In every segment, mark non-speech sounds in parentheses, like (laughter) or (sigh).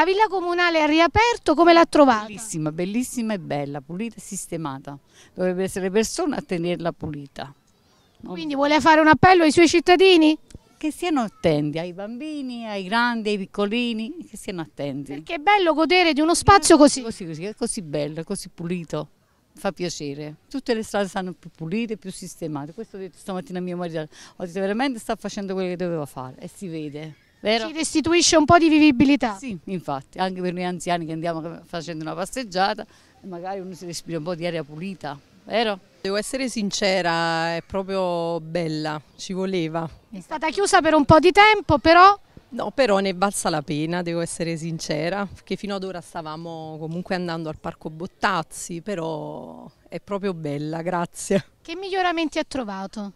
La villa comunale ha riaperto, come l'ha trovata? Bellissima, bellissima e bella, pulita e sistemata. Dovrebbe essere persona a tenerla pulita. Quindi vuole fare un appello ai suoi cittadini? Che siano attenti ai bambini, ai grandi, ai piccolini, che siano attenti. Perché è bello godere di uno spazio così. Così, così, è così bello, è così pulito, fa piacere. Tutte le strade stanno più pulite, più sistemate. Questo ho detto stamattina a mio marito, ho detto veramente sta facendo quello che doveva fare e si vede. Vero? Ci restituisce un po' di vivibilità. Sì, infatti, anche per noi anziani che andiamo facendo una passeggiata, magari uno si respira un po' di aria pulita, vero? Devo essere sincera, è proprio bella, ci voleva. È stata chiusa per un po' di tempo, però... No, però ne è valsa la pena, devo essere sincera, perché fino ad ora stavamo comunque andando al Parco Bottazzi, però è proprio bella, grazie. Che miglioramenti ha trovato?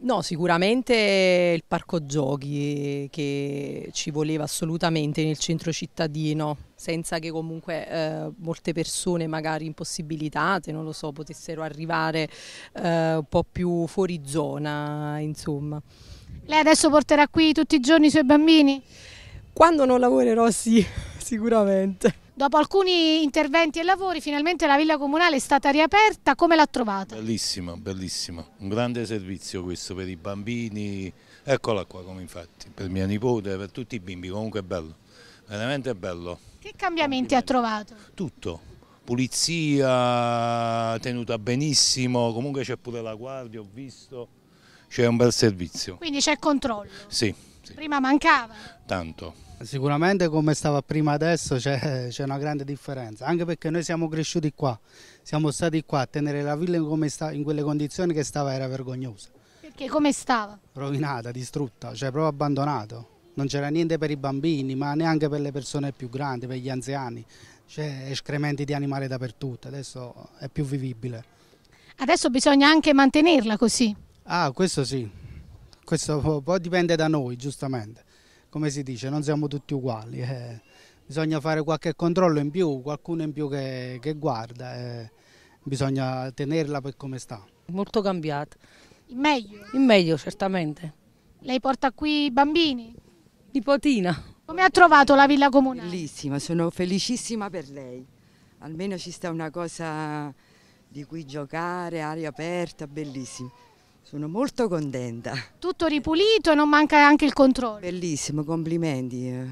No, sicuramente il parco giochi che ci voleva assolutamente nel centro cittadino, senza che comunque eh, molte persone magari impossibilitate, non lo so, potessero arrivare eh, un po' più fuori zona, insomma. Lei adesso porterà qui tutti i giorni i suoi bambini? Quando non lavorerò sì, (laughs) sicuramente. Dopo alcuni interventi e lavori finalmente la villa comunale è stata riaperta, come l'ha trovata? Bellissima, bellissima, un grande servizio questo per i bambini, eccola qua come infatti, per mia nipote, per tutti i bimbi, comunque è bello, veramente bello. Che cambiamenti ha trovato? Tutto, pulizia, tenuta benissimo, comunque c'è pure la guardia, ho visto, c'è un bel servizio. Quindi c'è controllo? Sì. Sì. Prima mancava. Tanto. Sicuramente come stava prima adesso c'è, una grande differenza, anche perché noi siamo cresciuti qua, siamo stati qua, a tenere la villa in, sta, in quelle condizioni che stava era vergognosa. Perché come stava? Rovinata, distrutta, cioè proprio abbandonato. Non c'era niente per i bambini, ma neanche per le persone più grandi, per gli anziani. C'è cioè, escrementi di animali dappertutto, adesso è più vivibile. Adesso bisogna anche mantenerla così. Ah, questo sì, questo poi dipende da noi, giustamente. Come si dice, non siamo tutti uguali. Eh. Bisogna fare qualche controllo in più, qualcuno in più che, che guarda. Eh. Bisogna tenerla per come sta. Molto cambiata. In meglio? In meglio, certamente. Lei porta qui i bambini? Nipotina. Come ha trovato la villa comunale? Bellissima, sono felicissima per lei. Almeno ci sta una cosa di cui giocare, aria aperta, bellissima. Sono molto contenta. Tutto ripulito non manca anche il controllo. Bellissimo, complimenti. Eh.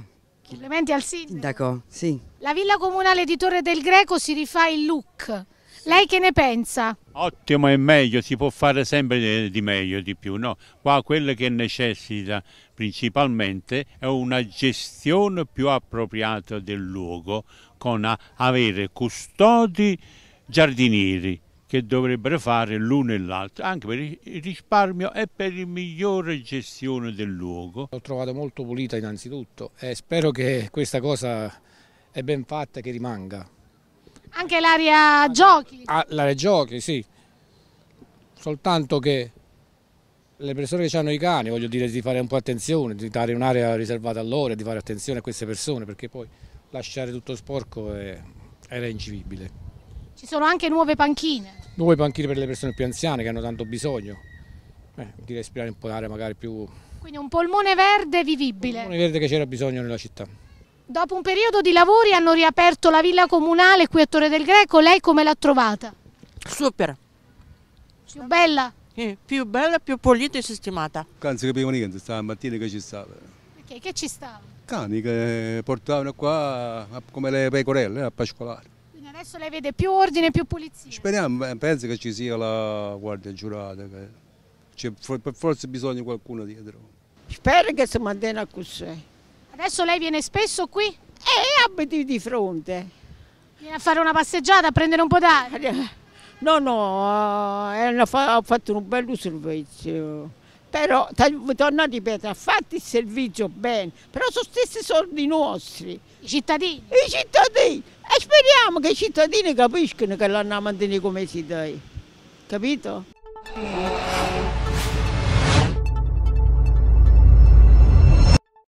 Complimenti al sindaco. sindaco sì. La villa comunale di Torre del Greco si rifà il look. Lei che ne pensa? Ottimo e meglio, si può fare sempre di meglio, di più. No? Qua quello che necessita principalmente è una gestione più appropriata del luogo, con avere custodi, giardinieri, che dovrebbero fare l'uno e l'altro, anche per il risparmio e per la migliore gestione del luogo. L'ho trovata molto pulita innanzitutto e spero che questa cosa è ben fatta e che rimanga. Anche l'area giochi? Ah, l'area giochi, sì. Soltanto che le persone che hanno i cani, voglio dire di fare un po' attenzione, di dare un'area riservata a loro, di fare attenzione a queste persone, perché poi lasciare tutto sporco è, era incivibile. Ci sono anche nuove panchine. Nuove panchine per le persone più anziane che hanno tanto bisogno eh, di respirare un po' d'aria magari più... Quindi un polmone verde vivibile. Un polmone verde che c'era bisogno nella città. Dopo un periodo di lavori hanno riaperto la villa comunale qui a Torre del Greco, lei come l'ha trovata? Super. Più bella? Sì, più bella, più pulita e sistemata. Non si capiva niente stamattina che ci stava. Perché? Che ci stava? Cani che portavano qua come le pecorelle a pascolare adesso lei vede più ordine, più pulizia. Speriamo, penso che ci sia la guardia giurata, che per forza di qualcuno dietro. Spero che si mantenga così. Adesso lei viene spesso qui? Eh, e abiti di fronte. Viene a fare una passeggiata, a prendere un po' d'aria? No, no, ho eh, fatto un bello servizio però torno a ripetere, ha fatto il servizio bene, però sono stessi soldi nostri. I cittadini? I cittadini! E speriamo che i cittadini capiscono che l'hanno a mantenere come si deve. capito?